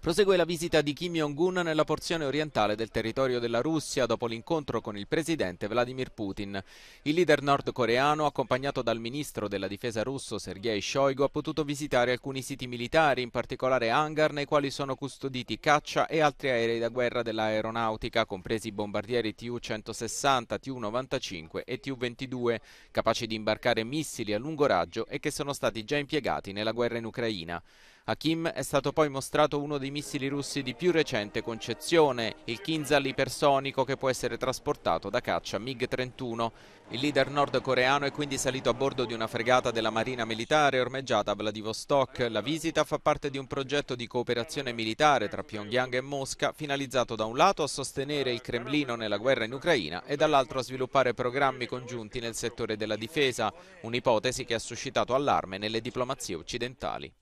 Prosegue la visita di Kim Jong-un nella porzione orientale del territorio della Russia dopo l'incontro con il presidente Vladimir Putin. Il leader nordcoreano, accompagnato dal ministro della difesa russo Sergei Shoigu, ha potuto visitare alcuni siti militari, in particolare hangar nei quali sono custoditi caccia e altri aerei da guerra dell'aeronautica, compresi i bombardieri Tu-160, Tu-95 e Tu-22, capaci di imbarcare missili a lungo raggio e che sono stati già impiegati nella guerra in Ucraina. A Kim è stato poi mostrato uno dei missili russi di più recente concezione, il Kinzhal ipersonico che può essere trasportato da caccia MiG-31. Il leader nordcoreano è quindi salito a bordo di una fregata della Marina Militare ormeggiata a Vladivostok. La visita fa parte di un progetto di cooperazione militare tra Pyongyang e Mosca finalizzato da un lato a sostenere il Cremlino nella guerra in Ucraina e dall'altro a sviluppare programmi congiunti nel settore della difesa, un'ipotesi che ha suscitato allarme nelle diplomazie occidentali.